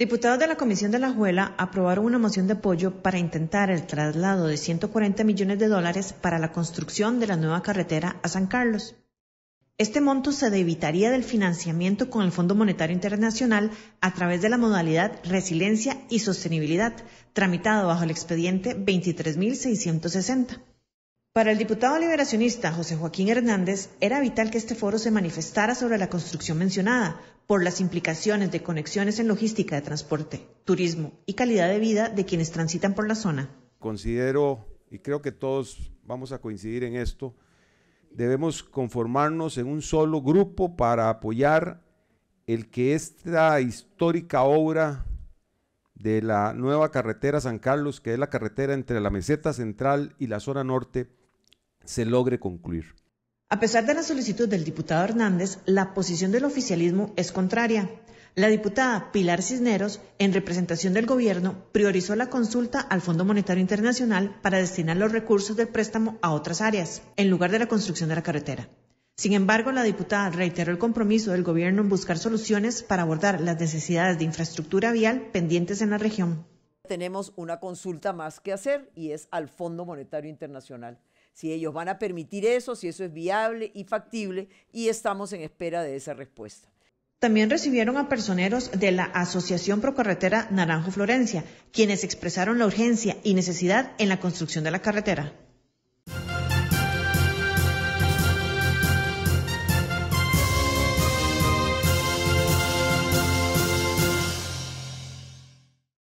Diputados de la Comisión de la Juela aprobaron una moción de apoyo para intentar el traslado de 140 millones de dólares para la construcción de la nueva carretera a San Carlos. Este monto se debitaría del financiamiento con el Fondo Monetario Internacional a través de la modalidad Resiliencia y Sostenibilidad, tramitado bajo el expediente 23660. Para el diputado liberacionista José Joaquín Hernández, era vital que este foro se manifestara sobre la construcción mencionada, por las implicaciones de conexiones en logística de transporte, turismo y calidad de vida de quienes transitan por la zona. Considero, y creo que todos vamos a coincidir en esto, debemos conformarnos en un solo grupo para apoyar el que esta histórica obra de la nueva carretera San Carlos, que es la carretera entre la meseta central y la zona norte, se logre concluir. A pesar de la solicitud del diputado Hernández, la posición del oficialismo es contraria. La diputada Pilar Cisneros, en representación del gobierno, priorizó la consulta al Fondo Monetario Internacional para destinar los recursos del préstamo a otras áreas, en lugar de la construcción de la carretera. Sin embargo, la diputada reiteró el compromiso del gobierno en buscar soluciones para abordar las necesidades de infraestructura vial pendientes en la región tenemos una consulta más que hacer y es al Fondo Monetario Internacional. Si ellos van a permitir eso, si eso es viable y factible y estamos en espera de esa respuesta. También recibieron a personeros de la Asociación Procarretera Naranjo Florencia, quienes expresaron la urgencia y necesidad en la construcción de la carretera.